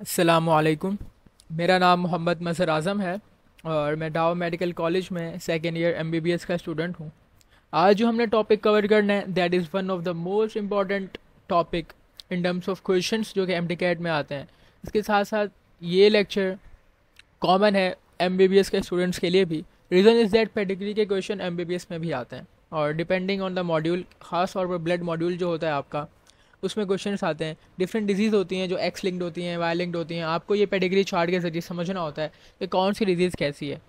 असलकुम मेरा नाम मोहम्मद मज़र आज़म है और मैं डाओ मेडिकल कॉलेज में second year M B B S का स्टूडेंट हूँ आज जो हमने टॉपिक कवर करना है that is one of the most important topic in terms of question जो कि एम डी कैट में आते हैं इसके साथ साथ ये लेक्चर कॉमन है एम बी बी एस के स्टूडेंट्स के लिए भी रीज़न इज़ दैट पेडिग्री के question M B B S में भी आते हैं और डिपेंडिंग ऑन द मॉड्यूल ख़ास तौर पर ब्लड मॉड्यूल जो होता है आपका उसमें क्वेश्चन आते हैं डिफरेंट डिजीज़ होती हैं जो एक्स लिंक्ड होती हैं वाई लिंक्ड होती हैं आपको ये पेडिग्री चार्ट के ज़रिए समझना होता है कि कौन सी डिजीज़ कैसी है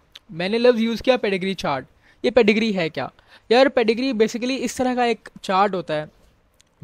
मैंने लफ्ज़ यूज़ किया पेडिग्री चार्ट ये पेडिग्री है क्या यार पेडिग्री बेसिकली इस तरह का एक चार्ट होता है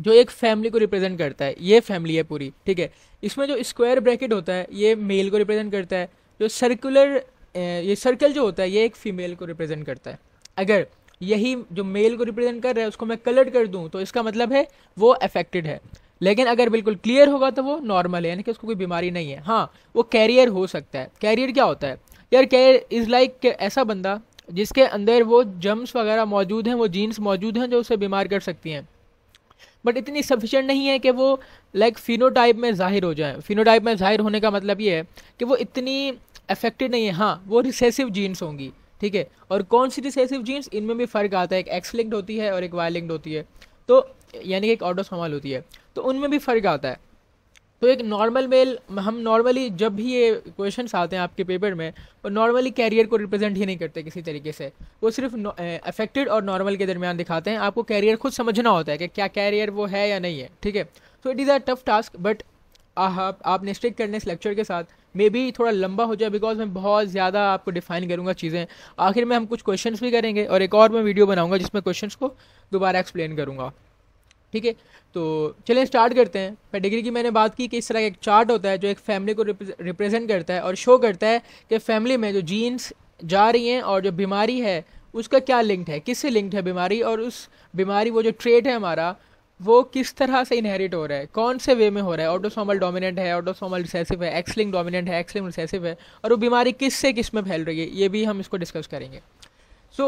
जो एक फैमिली को रिप्रेजेंट करता है ये फैमिली है पूरी ठीक है इसमें जो स्क्वायर ब्रैकेट होता है ये मेल को रिप्रेजेंट करता है जो सर्कुलर ये सर्कल जो होता है ये एक फीमेल को रिप्रेजेंट करता है अगर यही जो मेल को रिप्रेजेंट कर रहा है उसको मैं कलर्ड कर दूँ तो इसका मतलब है वो अफेक्टेड है लेकिन अगर बिल्कुल क्लियर होगा तो वो नॉर्मल है यानी कि उसको कोई बीमारी नहीं है हाँ वो कैरियर हो सकता है कैरियर क्या होता है यार कैरियर इज़ लाइक ऐसा बंदा जिसके अंदर वो जम्स वगैरह मौजूद हैं वो जीन्स मौजूद हैं जो उसे बीमार कर सकती हैं बट इतनी सफिशेंट नहीं है कि वो लाइक फिनोटाइप में ज़ाहिर हो जाए फिनोटाइप में ज़ाहिर होने का मतलब ये है कि वो इतनी अफेक्टेड नहीं है हाँ वो रिसेसिव जीन्स होंगी ठीक है और कौन सी रिसेसिव जीन्स इनमें भी फ़र्क आता है एक एक्स लिंक्ड होती है और एक वाई लिंक्ड होती है तो यानी कि एक ऑटोसोमल होती है तो उनमें भी फ़र्क आता है तो एक नॉर्मल मेल हम नॉर्मली जब भी ये क्वेश्चन आते हैं आपके पेपर में और नॉर्मली कैरियर को रिप्रेजेंट ही नहीं करते किसी तरीके से वो सिर्फ अफेक्टेड eh, और नॉर्मल के दरमियान दिखाते हैं आपको कैरियर खुद समझना होता है कि क्या कैरियर वो है या नहीं है ठीक है so it is a tough task but आप आपने स्टिक करने इस लेक्चर के साथ मे बी थोड़ा लंबा हो जाए बिकॉज मैं बहुत ज़्यादा आपको डिफाइन करूँगा चीज़ें आखिर में हम कुछ क्वेश्चंस भी करेंगे और एक और मैं वीडियो बनाऊँगा जिसमें क्वेश्चंस को दोबारा एक्सप्लेन करूँगा ठीक है तो चलें स्टार्ट करते हैं पेडिग्री की मैंने बात की कि इस तरह का एक चार्ट होता है जो एक फैमिली को रिप्रेजेंट करता है और शो करता है कि फैमिली में जो जीन्स जा रही हैं और जो बीमारी है उसका क्या लिंक है किससे लिंक्ड है बीमारी और उस बीमारी वो जो ट्रेड है हमारा वो किस तरह से इनहेरिट हो रहा है कौन से वे में हो रहा है ऑटोसोमल डोमिनेंट है ऑटोसोमल रिसेसिव है एक्सलिंग डोमिनेंट है एक्सलिंग रिसेसिव है और वो बीमारी किस से किस में फैल रही है ये भी हम इसको डिस्कस करेंगे so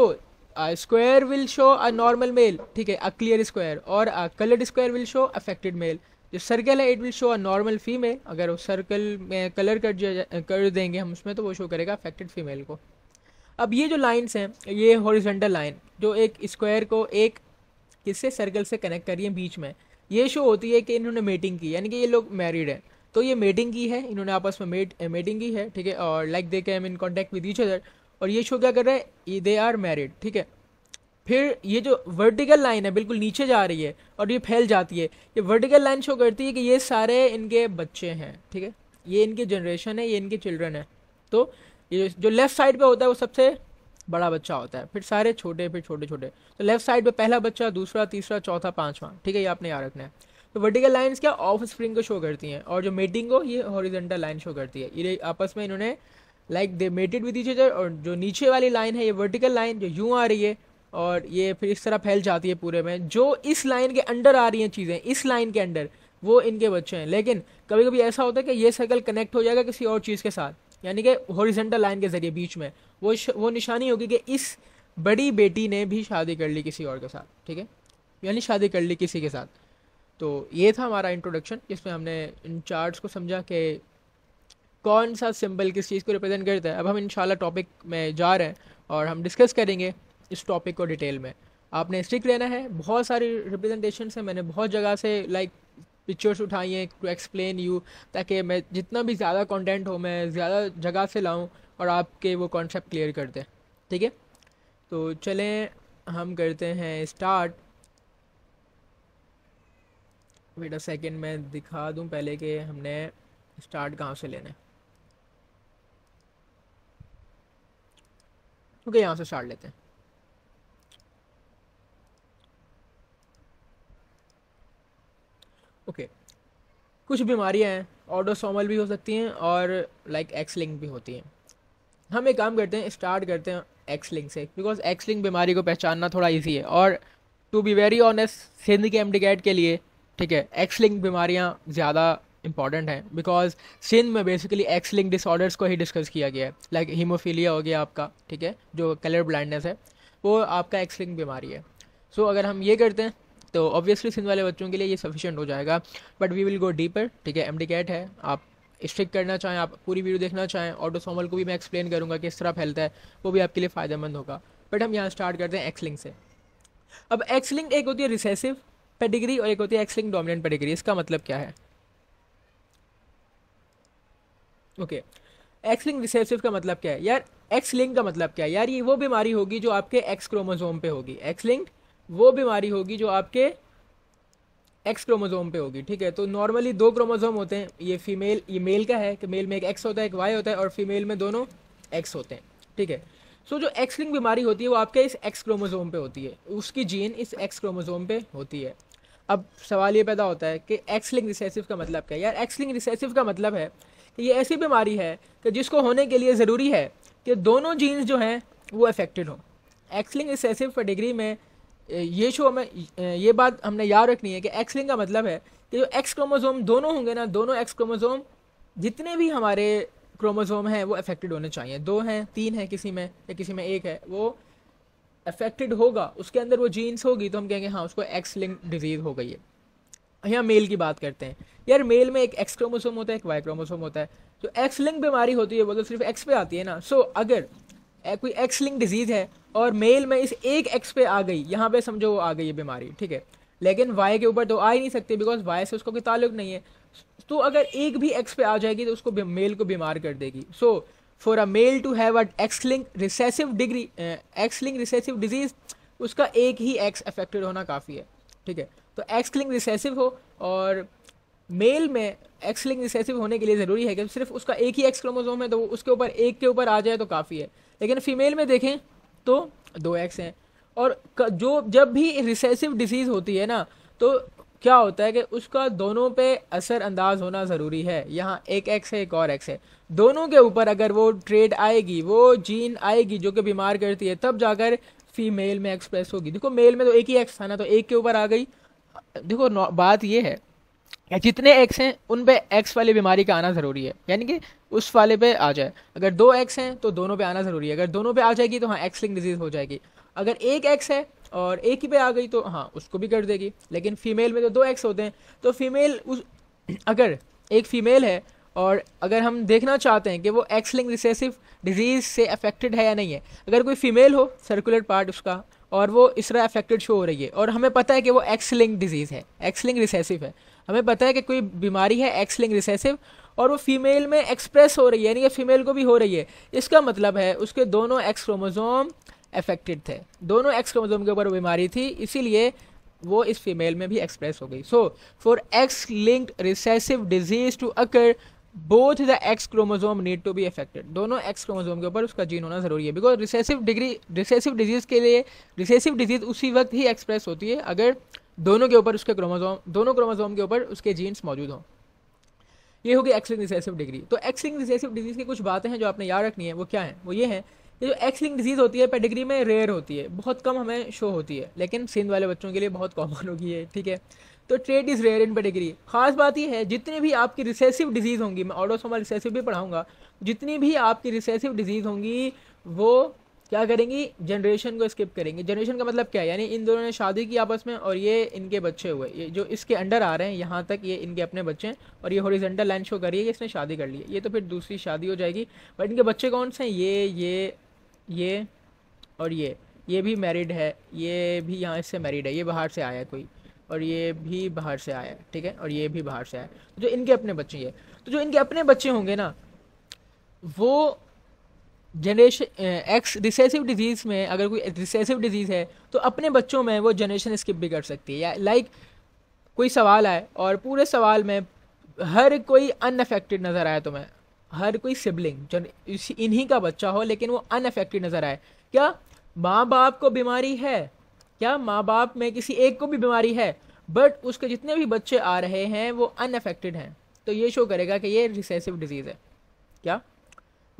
square will show a normal male ठीक है अ क्लियर स्क्वायर और a coloured square will show affected male जो सर्कल है it will show a normal female अगर वो सर्कल में कलर कर कर देंगे हम उसमें तो वो शो करेगा अफेक्टेड फीमेल को अब ये जो लाइंस हैं ये हॉरिजेंटल लाइन जो एक स्क्वायर को एक किससे सर्कल से कनेक्ट करिए बीच में ये शो होती है कि इन्होंने मेटिंग की यानी कि ये लोग मैरिड हैं तो ये मेटिंग की है इन्होंने आपस में मेट मेटिंग eh, की है ठीक है और like they came in contact with each other और ये शो क्या कर रहे हैं दे आर मैरिड ठीक है फिर ये जो वर्टिकल लाइन है बिल्कुल नीचे जा रही है और ये फैल जाती है ये वर्टिकल लाइन शो करती है कि ये सारे इनके बच्चे हैं ठीक है ये इनकी जनरेशन है ये इनके चिल्ड्रन है तो ये जो लेफ्ट साइड पे होता है वो सबसे बड़ा बच्चा होता है फिर सारे छोटे फिर छोटे छोटे तो लेफ्ट साइड पे पहला बच्चा दूसरा तीसरा चौथा पांचवा ठीक है ये आपने याद रखना है तो वर्टिकल लाइंस क्या ऑफ स्प्रिंग को शो करती हैं और जो मेटिंग को ये हॉरिजेंटल लाइन शो करती है ये आपस में इन्होंने लाइक दे मेटेड विद दीजिए और जो नीचे वाली लाइन है ये वर्टिकल लाइन जो यूँ आ रही है और ये फिर इस तरह फैल जाती है पूरे में जो इस लाइन के अंडर आ रही हैं चीज़ें इस लाइन के अंडर वो इनके बच्चे हैं लेकिन कभी कभी ऐसा होता है कि ये सर्कल कनेक्ट हो जाएगा किसी और चीज़ के साथ यानी कि हॉरिजेंटल लाइन के ज़रिए बीच में वो वो निशानी होगी कि इस बड़ी बेटी ने भी शादी कर ली किसी और के साथ ठीक है यानी शादी कर ली किसी के साथ तो ये था हमारा इंट्रोडक्शन जिसमें हमने इन चार्ट्स को समझा कि कौन सा सिंबल किस चीज़ को रिप्रेजेंट करता है अब हम इन टॉपिक में जा रहे हैं और हम डिस्कस करेंगे इस टॉपिक को डिटेल में आपने स्टिक लेना है बहुत सारी रिप्रेजेंटेशन है मैंने बहुत जगह से लाइक पिक्चर्स उठाई हैं टू एक्सप्लेन यू ताकि मैं जितना भी ज़्यादा कंटेंट हो मैं ज़्यादा जगह से लाऊं और आपके वो कॉन्सेप्ट क्लियर कर दें ठीक है तो चलें हम करते हैं स्टार्ट वेट अ सेकेंड मैं दिखा दूं पहले कि हमने स्टार्ट कहाँ से लेना है ओके यहाँ से स्टार्ट लेते हैं ओके कुछ बीमारियाँ हैं ऑडोसोमल भी हो सकती हैं और लाइक एक्स लिंक भी होती हैं हम एक काम करते हैं स्टार्ट करते हैं एक्स लिंक से बिकॉज एक्स लिंक बीमारी को पहचानना थोड़ा ईजी है और to be very honest Sindh के एम के लिए ठीक है एक्स लिंक बीमारियाँ ज़्यादा इंपॉर्टेंट हैं बिकॉज सिंध में बेसिकली एक्स लिंक डिसऑर्डर्स को ही डिस्कस किया गया है लाइक हीमोफीलिया हो गया आपका ठीक है जो कलर ब्लाइंडनेस है वो आपका एक्स लिंक बीमारी है सो so, अगर हम ये करते हैं तो ऑब्वियसली सिंध वाले बच्चों के लिए ये सफिशेंट हो जाएगा but we will go deeper ठीक है एम डी कैट है आप स्ट्रिक करना चाहें आप पूरी वीडियो देखना चाहें ऑटोसोमल को भी मैं एक्सप्लेन करूँगा किस तरह फैलता है वो भी आपके लिए फ़ायदेमंद होगा बट हम यहाँ स्टार्ट करते हैं एक्सलिंग से अब एक्सलिंग एक होती है रिसेसिव पेडिग्री और एक होती है एक्सलिंग डोमिनेंट पेडिग्री इसका मतलब क्या है ओके एक्सलिंग रिसेसिव का मतलब क्या है यार एक्सलिंग का मतलब क्या है यार ये वो बीमारी होगी जो आपके एक्स क्रोमोजोम पे होगी एक्स वो बीमारी होगी जो आपके एक्स क्रोमोजोम पे होगी ठीक है तो नॉर्मली दो क्रोमोजोम होते हैं ये फीमेल ये मेल का है कि मेल में एक एक्स होता है एक वाई होता है और फीमेल में दोनों एक्स होते हैं ठीक है सो so, जो एक्स लिंग बीमारी होती है वो आपके इस एक्स क्रोमोजोम पे होती है उसकी जीन इस एक्स क्रोमोजोम पे होती है अब सवाल ये पैदा होता है कि एक्स लिंग रिसेसिव का मतलब क्या है यार एक्स लिंग रिसेसिव का मतलब है कि ये ऐसी बीमारी है कि जिसको होने के लिए ज़रूरी है कि दोनों जीन्स जो हैं वो अफेक्टेड हों एक्सलिंग लिंक रिसेसिव डिग्री में ये शो हमें ये बात हमने याद रखनी है कि एक्स लिंग का मतलब है कि जो एक्स क्रोमोजोम दोनों होंगे ना दोनों एक्स क्रोमोजोम जितने भी हमारे क्रोमोजोम हैं वो अफेक्टेड होने चाहिए दो हैं तीन हैं किसी में या किसी में एक है वो अफेक्टेड होगा उसके अंदर वो जीन्स होगी तो हम कहेंगे हाँ उसको एक्स लिंग डिजीज़ हो गई है यहाँ मेल की बात करते हैं यार मेल में एक एक्स क्रोमोसोम होता है एक वाई क्रोमोसोम होता है जो एक्स लिंग बीमारी होती है वो तो सिर्फ एक्स पे आती है ना सो अगर कोई एक्स लिंग डिजीज़ है और मेल में इस एक एक्स पे आ गई यहाँ पे समझो वो आ गई ये बीमारी ठीक है लेकिन वाई के ऊपर तो आ ही नहीं सकती बिकॉज वाई से उसको कोई ताल्लुक नहीं है तो अगर एक भी एक्स पे आ जाएगी तो उसको मेल को बीमार कर देगी so for a male to have X link recessive degree X link recessive disease उसका एक ही एक्स अफेक्टेड होना काफ़ी है ठीक है तो एक्स लिंक रिसेसिव हो और मेल में एक्स लिंक रिसेसिव होने के लिए ज़रूरी है कि सिर्फ उसका एक ही एक्स क्रोमोजोम है तो उसके ऊपर एक के ऊपर आ जाए तो काफ़ी है लेकिन फीमेल में देखें तो दो एक्स हैं और जो जब भी रिसेसिव डिसीज़ होती है ना तो क्या होता है कि उसका दोनों पे असर अंदाज होना ज़रूरी है यहाँ एक एक्स है एक और एक्स है दोनों के ऊपर अगर वो ट्रेड आएगी वो जीन आएगी जो कि बीमार करती है तब जाकर फीमेल में एक्सप्रेस होगी देखो मेल में तो एक ही एक्स था ना तो एक के ऊपर आ गई देखो बात ये है जितने एक्स हैं उन पे एक्स वाली बीमारी का आना ज़रूरी है यानी कि उस वाले पे आ जाए अगर दो एक्स हैं तो दोनों पे आना ज़रूरी है अगर दोनों पे आ जाएगी तो हाँ एक्स लिंक डिजीज़ हो जाएगी अगर एक एक्स है और एक ही पे आ गई तो हाँ उसको भी कर देगी लेकिन फीमेल में तो दो एक्स होते हैं तो फीमेल उस अगर एक फीमेल है और अगर हम देखना चाहते हैं कि वो एक्स लिंक रिसेसिव डिजीज़ से अफेक्टेड है या नहीं है अगर कोई फीमेल हो सर्कुलर पार्ट उसका और वो तरह अफेक्टेड शो हो रही है और हमें पता है कि वो एक्स लिंक डिजीज़ है एक्स लिंक रिसेसिव है हमें पता है कि कोई बीमारी है एक्स लिंक रिसेसिव और वो फीमेल में एक्सप्रेस हो रही है यानी कि फीमेल को भी हो रही है इसका मतलब है उसके दोनों एक्स क्रोमोजोम अफेक्टेड थे दोनों एक्स क्रोमोजोम के ऊपर बीमारी थी इसीलिए वो इस फीमेल में भी एक्सप्रेस हो गई so for X linked recessive disease to occur both the X chromosome need to be affected दोनों एक्स क्रोमोजोम के ऊपर उसका जीन होना जरूरी है because recessive degree recessive disease के लिए रिसेसिव डिजीज़ उसी वक्त ही एक्सप्रेस होती है अगर दोनों के ऊपर उसके क्रोमोजोम दोनों क्रोमोजोम के ऊपर उसके जीन्स मौजूद हों ये होगी एक्सलिंग रिसेसिव डिग्री तो एक्सलिंग रिसेसिव डिजीज़ की कुछ बातें हैं जो आपने याद रखनी है वो क्या है वो ये है कि जो एक्सलिंग डिजीज़ होती है पेडिग्री में रेयर होती है बहुत कम हमें शो होती है लेकिन सिंध वाले बच्चों के लिए बहुत कॉमन होगी है ठीक है तो trait is rare in pedigree खास बात यह है जितनी भी आपकी रिसेसिव डिजीज़ होंगी मैं ऑडोसोमल रिसेसिव भी पढ़ाऊँगा जितनी भी आपकी रिसेसिव डिजीज़ होंगी वो क्या करेंगी जनरेशन को स्किप करेंगे जनरेशन का मतलब क्या है यानी इन दोनों ने शादी की आपस में और ये इनके बच्चे हुए ये जो इसके अंडर आ रहे हैं यहाँ तक ये इनके अपने बच्चे हैं और ये हॉरिजेंटल लाइन शो करिए इसने शादी कर ली ये तो फिर दूसरी शादी हो जाएगी बट इनके बच्चे कौन से हैं ये ये ये और ये ये भी मैरिड है ये भी यहाँ इससे मैरिड है ये बाहर से आया है कोई और ये भी बाहर से आया है ठीक है और ये भी बाहर से आया है तो जो इनके अपने बच्चे हैं तो जो इनके अपने बच्चे होंगे ना वो जनरेशन एक्स रिसेसिव डिजीज़ में अगर कोई रिसेसिव डिजीज़ है तो अपने बच्चों में वो जनरेशन स्किप भी कर सकती है या लाइक कोई सवाल आए और पूरे सवाल में हर कोई अनअफेक्टेड नज़र आए तुम्हें तो हर कोई सिबलिंग जन इन्हीं का बच्चा हो लेकिन वो अनअफेक्टेड नज़र आए क्या माँ बाप को बीमारी है क्या माँ बाप में किसी एक को भी बीमारी है बट उसके जितने भी बच्चे आ रहे हैं वो अनअफेक्टेड हैं तो ये शो करेगा कि ये रिसेसिव डिजीज़ है क्या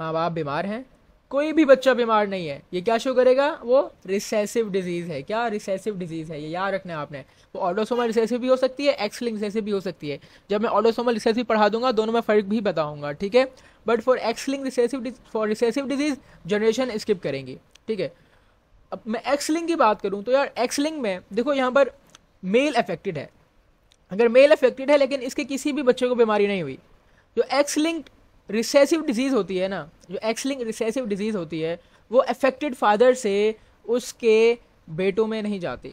माँ बाप बीमार हैं कोई भी बच्चा बीमार नहीं है ये क्या शो करेगा वो रिसेसिव डिजीज़ है क्या रिसेसिव डिजीज़ है ये याद रखना है आपने वो ऑडोसोमल रिसेसिव भी हो सकती है एक्सलिंग रिसेसिव भी हो सकती है जब मैं ऑडोसोमल रिसेसिव पढ़ा दूंगा दोनों में फ़र्क भी बताऊंगा ठीक है but for X linked recessive for recessive disease generation skip करेंगी ठीक है अब मैं एक्सलिंग की बात करूँ तो यार एक्सलिंग में देखो यहाँ पर मेल अफेक्टेड है अगर मेल अफेक्टेड है लेकिन इसके किसी भी बच्चे को बीमारी नहीं हुई जो एक्स रिसेसिव डिजीज़ होती है ना जो एक्स लिंक रिसेसिव डिजीज़ होती है वो अफेक्टेड फादर से उसके बेटों में नहीं जाती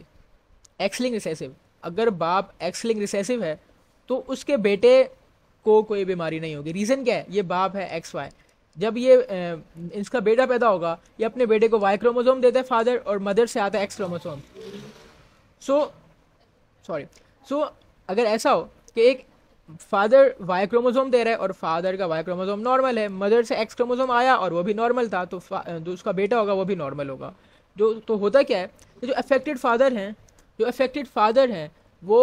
एक्स लिंक रिसेसिव अगर बाप एक्स लिंक रिसेसिव है तो उसके बेटे को कोई बीमारी नहीं होगी रीज़न क्या है ये बाप है एक्स वाई जब ये इसका बेटा पैदा होगा ये अपने बेटे को वाई क्रोमोसोम देता है फादर और मदर से आता है X chromosome so sorry so अगर ऐसा हो कि एक फादर वाई क्रोमोसोम दे रहा है और फादर का वाई क्रोमोसोम नॉर्मल है मदर से एक्स क्रोमोसोम आया और वो भी नॉर्मल था तो जो उसका बेटा होगा वो भी नॉर्मल होगा जो तो होता क्या है जो अफेक्टेड फादर हैं जो अफेक्टेड फादर हैं वो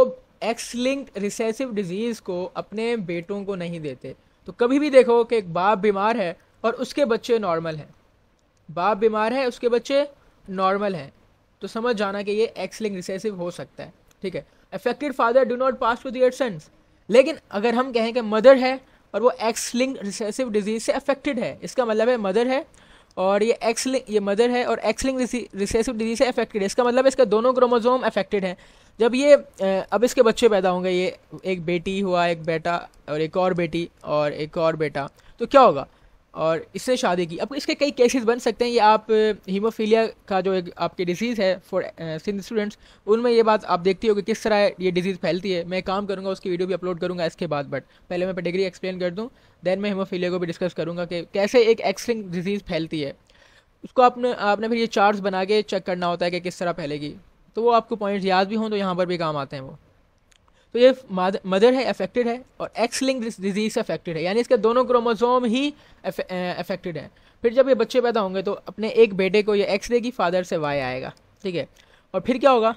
एक्स लिंक्ड रिसेसिव डिजीज़ को अपने बेटों को नहीं देते तो कभी भी देखो कि एक बाप बीमार है और उसके बच्चे नॉर्मल हैं बाप बीमार है उसके बच्चे नॉर्मल हैं तो समझ जाना कि ये एक्सलिंग रिसेसिव हो सकता है ठीक है affected father do not pass to their sons लेकिन अगर हम कहें कि मदर है और वो एक्सलिंग रिसेसिव डिजीज से अफेक्टेड है इसका मतलब है मदर है और ये एक्स ये मदर है और एक्स लिंक रिसेसिव डिजीज से अफेक्टेड है इसका मतलब इसका दोनों क्रोमोजोम अफेक्टेड हैं जब ये अब इसके बच्चे पैदा होंगे ये एक बेटी हुआ एक बेटा और एक और बेटी और एक और बेटा तो क्या होगा और इससे शादी की अब इसके कई केसेस बन सकते हैं ये आप हीमोफीलिया का जो एक आपके डिजीज़ है फॉर सिंध स्टूडेंट्स उनमें ये बात आप देखती हो कि किस तरह ये डिजीज़ फैलती है मैं काम करूँगा उसकी वीडियो भी अपलोड करूँगा इसके बाद बट पहले मैं डिग्री एक्सप्लेन कर दूँ देन मैं हीमोफीलिया को भी डिस्कस करूँगा कि कैसे एक एक्सलिंग डिजीज़ फैलती है उसको आपने आपने फिर ये चार्ट्स बना के चेक करना होता है कि किस तरह फैलेगी तो वो आपको पॉइंट्स याद भी हों तो यहाँ पर भी काम आते हैं वो तो ये मदर है अफेक्टेड है और एक्स लिंक डिजीज अफेक्टेड है यानी इसके दोनों क्रोमोजोम ही अफेक्टेड हैं फिर जब ये बच्चे पैदा होंगे तो अपने एक बेटे को ये एक्स देगी फादर से वाई आएगा ठीक है और फिर क्या होगा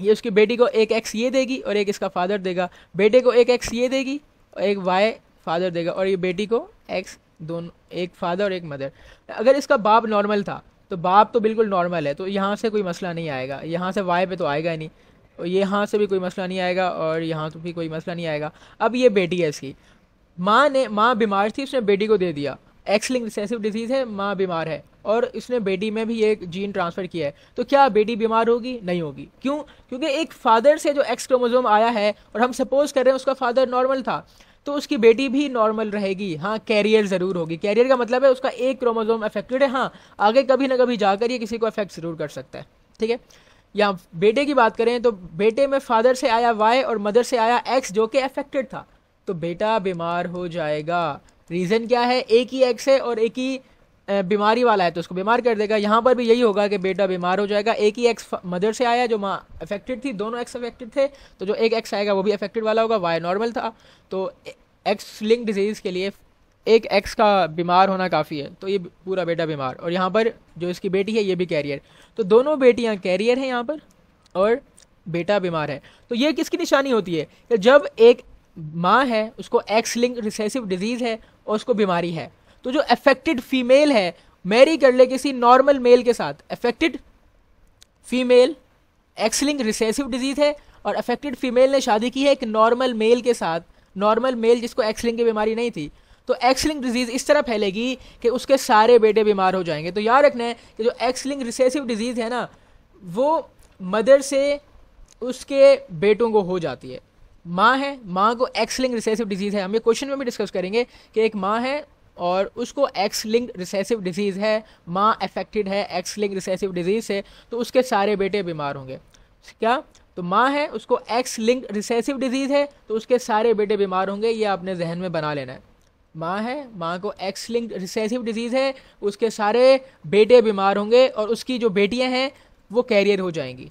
ये उसकी बेटी को एक एक्स ये देगी और एक इसका फादर देगा बेटे को एक एक्स ये देगी और एक वाई फादर देगा और ये बेटी को एक्स दोनों एक फादर और एक मदर अगर इसका बाप नॉर्मल था तो बाप तो बिल्कुल नॉर्मल है तो यहाँ से कोई मसला नहीं आएगा यहाँ से वाई पे तो आएगा ही नहीं यहाँ से भी कोई मसला नहीं आएगा और यहाँ तो भी कोई मसला नहीं आएगा अब ये बेटी है इसकी माँ ने माँ बीमार थी उसने बेटी को दे दिया एक्सलिंग रिसेसिव डिजीज़ है माँ बीमार है और इसने बेटी में भी ये जीन ट्रांसफ़र किया है तो क्या बेटी बीमार होगी नहीं होगी क्यों क्योंकि एक फादर से जो एक्स क्रोमोजोम आया है और हम सपोज कर रहे हैं उसका फादर नॉर्मल था तो उसकी बेटी भी नॉर्मल रहेगी हाँ कैरियर ज़रूर होगी कैरियर का मतलब है उसका एक क्रोमोजोम अफेक्टेड है हाँ आगे कभी ना कभी जाकर ये किसी को अफेक्ट ज़रूर कर सकता है ठीक है या बेटे की बात करें तो बेटे में फादर से आया वाई और मदर से आया एक्स जो कि अफेक्टेड था तो बेटा बीमार हो जाएगा रीज़न क्या है एक ही एक्स है और एक ही बीमारी वाला है तो उसको बीमार कर देगा यहाँ पर भी यही होगा कि बेटा बीमार हो जाएगा एक ही एक्स मदर से आया जो माँ अफेक्टेड थी दोनों एक्स अफेक्टेड थे तो जो एक एक्स आएगा वो भी अफेक्टेड वाला होगा वाई नॉर्मल था तो एक्स लिंक डिजीज़ के लिए एक एक्स का बीमार होना काफ़ी है तो ये पूरा बेटा बीमार और यहाँ पर जो इसकी बेटी है ये भी कैरियर तो दोनों बेटियाँ कैरियर हैं यहाँ पर और बेटा बीमार है तो ये किसकी निशानी होती है कि जब एक माँ है उसको एक्स लिंक रिसेसिव डिजीज़ है और उसको बीमारी है तो जो अफेक्टेड फीमेल है मैरी कर ले किसी नॉर्मल मेल के साथ affected female X link recessive disease है और अफेक्टेड फीमेल ने शादी की है एक नॉर्मल मेल के साथ नॉर्मल मेल जिसको एक्स लिंक की बीमारी नहीं थी तो एक्सलिंग डिजीज़ इस तरह फैलेगी कि उसके सारे बेटे बीमार हो जाएंगे तो याद रखना है कि जो एक्सलिंग रिसेसिव डिजीज़ है ना वो मदर से उसके बेटों को हो जाती है माँ है माँ को एक्सलिंग रिसेसिव डिजीज़ है हम ये क्वेश्चन में भी डिस्कस करेंगे कि एक माँ है और उसको एक्स लिंक रिसेसिव डिजीज़ है माँ अफेक्टेड है एक्स लिंक रिसेसिव डिजीज़ से तो उसके सारे बेटे बीमार होंगे क्या तो माँ है उसको एक्स लिंक रिसेसिव डिजीज़ है तो उसके सारे बेटे बीमार होंगे ये आपने जहन में बना लेना है माँ है माँ को एक्स लिंक्ड रिसेसिव डिजीज़ है उसके सारे बेटे बीमार होंगे और उसकी जो बेटियाँ हैं वो कैरियर हो जाएंगी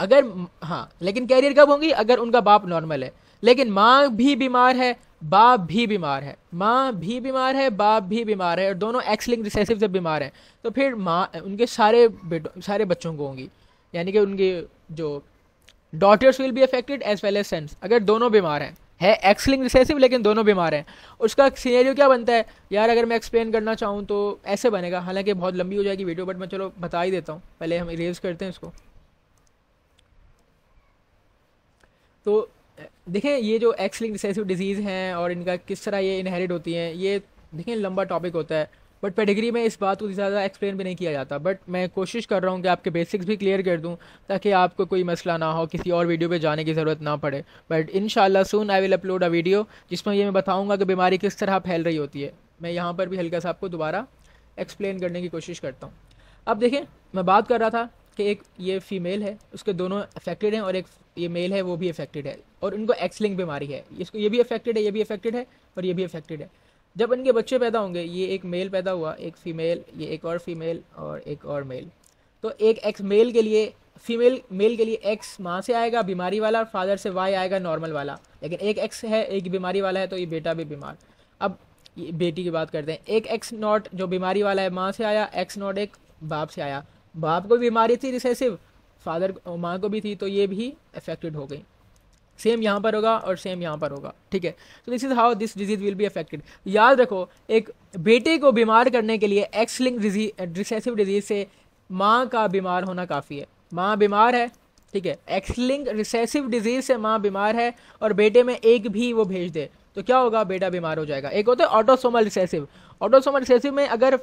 अगर हाँ लेकिन कैरियर कब होंगी अगर उनका बाप नॉर्मल है लेकिन माँ भी बीमार है बाप भी बीमार है माँ भी बीमार है बाप भी बीमार है और दोनों एक्स लिंक रिसेसिव से बीमार हैं तो फिर माँ उनके सारे बेटों सारे बच्चों को होंगी यानी कि उनके जो daughters will be affected as well as sons अगर दोनों बीमार हैं है एक्स रिसेसिव लेकिन दोनों बीमार हैं उसका सीनेरियो क्या बनता है यार अगर मैं एक्सप्लेन करना चाहूँ तो ऐसे बनेगा हालांकि बहुत लंबी हो जाएगी वीडियो बट मैं चलो बता ही देता हूँ पहले हम इरेज करते हैं इसको तो देखें ये जो एक्स रिसेसिव डिजीज़ हैं और इनका किस तरह ये इनहेरिट होती हैं ये देखें लंबा टॉपिक होता है बट पेडिग्री में इस बात को ज़्यादा एक्सप्लेन भी नहीं किया जाता बट मैं कोशिश कर रहा हूँ कि आपके बेसिक्स भी क्लियर कर दूँ ताकि आपको कोई मसला ना हो किसी और वीडियो पे जाने की ज़रूरत ना पड़े but in soon I will upload a video जिसमें ये मैं बताऊँगा कि बीमारी किस तरह फैल रही होती है मैं यहाँ पर भी हल्का सा आपको दोबारा एक्सप्लेन करने की कोशिश करता हूँ अब देखें मैं बात कर रहा था कि एक ये फीमेल है उसके दोनों अफेक्टेड हैं और एक ये मेल है वो भी अफेक्टेड है और उनको एक्सलिंग बीमारी है इसको ये भी अफेक्टेड है ये भी अफेक्टेड है और ये भी अफेक्टेड है जब इनके बच्चे पैदा होंगे ये एक मेल पैदा हुआ एक फीमेल ये एक और फीमेल और एक और मेल तो एक एक्स मेल के लिए फीमेल मेल के लिए एक्स माँ से आएगा बीमारी वाला और फादर से वाई आएगा नॉर्मल वाला लेकिन एक एक्स है एक बीमारी वाला है तो ये बेटा भी बीमार अब ये बेटी की बात करते हैं एक एक्स नॉट जो बीमारी वाला है माँ से आया एक्स नॉट एक बाप से आया बाप को बीमारी थी रिसेसिव फादर माँ को भी थी तो ये भी अफेक्टेड हो गई सेम यहाँ पर होगा और सेम यहाँ पर होगा ठीक है तो this is how this disease will be affected याद रखो एक बेटे को बीमार करने के लिए एक्सलिंग रिसेसिव डिजीज से माँ का बीमार होना काफ़ी है माँ बीमार है ठीक है एक्सलिंग रिसेसिव डिजीज से माँ बीमार है और बेटे में एक भी वो भेज दे तो क्या होगा बेटा बीमार हो जाएगा एक होता है ऑटोसोमल रिसेसिव ऑटोसोमल रिसेसिव में अगर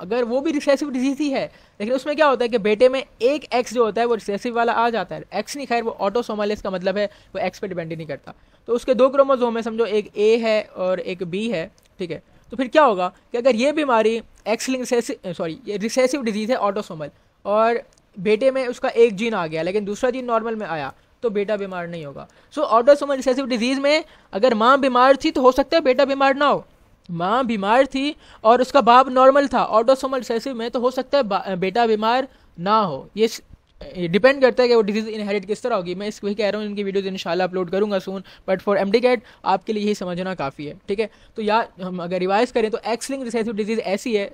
अगर वो भी रिसेसिव डिजीज ही है लेकिन उसमें क्या होता है कि बेटे में एक एक्स जो होता है वो रिसेसिव वाला आ जाता है एक्स नहीं खैर वो ऑटोसोमालिस का मतलब है वो एक्स पे डिपेंड ही नहीं करता तो उसके दो क्रोमोजोम है समझो एक ए है और एक बी है ठीक है तो फिर क्या होगा कि अगर ये बीमारी एक्स लिंग सॉरी ये रिसेसिव डिजीज़ है ऑटोसोमल और बेटे में उसका एक जीन आ गया लेकिन दूसरा जीन नॉर्मल में आया तो बेटा बीमार नहीं होगा सो ऑटोसोमल रिसेसिव डिजीज़ में अगर माँ बीमार थी तो हो सकता है बेटा बीमार ना हो माँ बीमार थी और उसका बाप नॉर्मल था ऑटोसोमल रिसेसिव में तो हो सकता है बेटा बीमार ना हो ये डिपेंड करता है कि वो डिजीज़ इनहेरिट किस तरह होगी मैं इसको ही कह रहा हूँ इनकी वीडियोज इंशाल्लाह अपलोड करूँगा soon but for M D आपके लिए यही समझना काफ़ी है ठीक है तो या हम अगर रिवाइज करें तो एक्सलिंग रिसेसिव डिजीज़ ऐसी है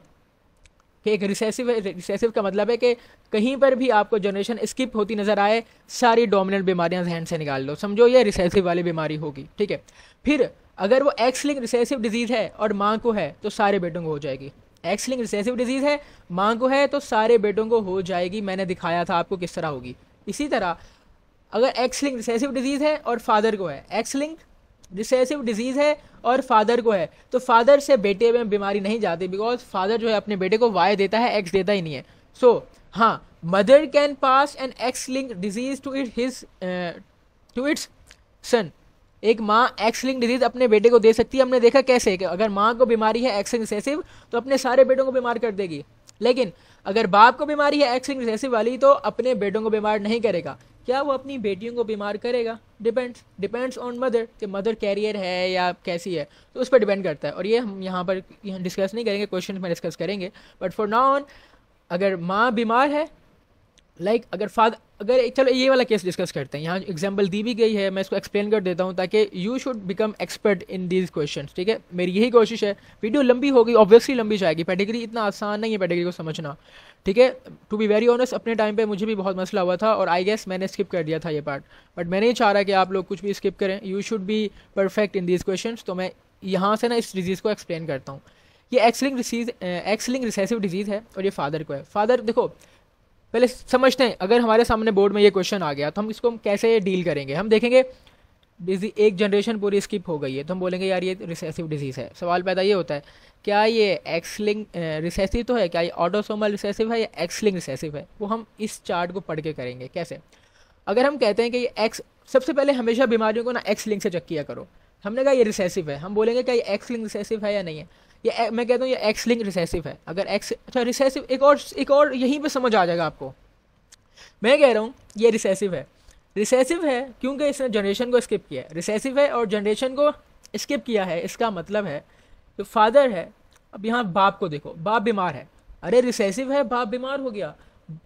कि एक रिसेसिव रिसेसिव का मतलब है कि कहीं पर भी आपको जनरेशन स्किप होती नज़र आए सारी डोमिनेंट बीमारियां जहन से निकाल लो समझो ये रिसेसिव वाली बीमारी होगी ठीक है फिर अगर वो एक्स लिंक रिसेसिव डिजीज़ है और माँ को है तो सारे बेटों को हो जाएगी एक्स लिंक रिसेसिव डिजीज़ है माँ को है तो सारे बेटों को हो जाएगी मैंने दिखाया था आपको किस तरह होगी इसी तरह अगर एक्स लिंक रिसेसिव डिजीज़ है और फादर को है एक्स लिंक रिसेसिव डिजीज़ है और फादर को है तो फादर से बेटे में बीमारी नहीं जाती बिकॉज फादर जो है अपने बेटे को वाई देता है एक्स देता ही नहीं है सो so, हाँ mother can pass an X link disease to it his to its son एक माँ एक्सलिंग डिजीज अपने बेटे को दे सकती है हमने देखा कैसे कि अगर माँ को बीमारी है एक्सलिंग रिसेसिव तो अपने सारे बेटों को बीमार कर देगी लेकिन अगर बाप को बीमारी है एक्सलिंग रिसेसिव वाली तो अपने बेटों को बीमार नहीं करेगा क्या वो अपनी बेटियों को बीमार करेगा डिपेंड्स डिपेंड्स ऑन मदर कि मदर कैरियर है या कैसी है तो उस पर डिपेंड करता है और ये हम यहाँ पर डिस्कस नहीं करेंगे क्वेश्चन में डिस्कस करेंगे बट फॉर नाउ ऑन अगर माँ बीमार है लाइक like, अगर फादर अगर चलो ये वाला केस डिस्कस करते हैं यहाँ एग्जाम्पल दी भी गई है मैं इसको एक्सप्लेन कर देता हूँ ताकि you should become expert in these question ठीक है मेरी यही कोशिश है वीडियो लंबी होगी ऑब्वियसली लंबी जाएगी पैटेगरी इतना आसान नहीं है पैटेगरी को समझना ठीक है टू बी वेरी ऑनेस्ट अपने टाइम पे मुझे भी बहुत मसला हुआ था और आई गेस मैंने स्किप कर दिया था ये पार्ट बट मैंने ही चाह रहा कि आप लोग कुछ भी स्किप करें you should be perfect in these question तो मैं यहाँ से ना इस डिजीज़ को एक्सप्लेन करता हूँ ये X linked disease X linked recessive disease है और ये फादर को है फादर देखो पहले समझते हैं अगर हमारे सामने बोर्ड में ये क्वेश्चन आ गया तो हम इसको हम कैसे डील करेंगे हम देखेंगे एक जनरेशन पूरी स्किप हो गई है तो हम बोलेंगे यार ये रिसेसिव डिजीज़ है सवाल पैदा ये होता है क्या ये एक्सलिंग रिसेसिव तो है क्या ये ऑटोसोमल रिसेसिव है या एक्सलिंग रिसेसिव है वो हम इस चार्ट को पढ़ के करेंगे कैसे अगर हम कहते हैं कि ये एक्स सबसे पहले हमेशा बीमारियों को ना एक्स से चेक किया करो हमने कहा ये रिसेसिव है हम बोलेंगे क्या ये एक्स रिसेसिव है या नहीं है ये मैं कहता हूँ ये एक्स लिंक रिसेसिव है अगर एक्स अच्छा रिसेसिव एक और एक और यहीं पर समझ आ जाएगा आपको मैं कह रहा हूँ ये रिसेसिव है रिसेसिव है क्योंकि इसने जनरेशन को स्किप किया है रिसेसिव है और जनरेशन को स्किप किया है इसका मतलब है जो फादर है अब यहाँ बाप को देखो बाप बीमार है अरे रिसेसिव है बाप बीमार हो गया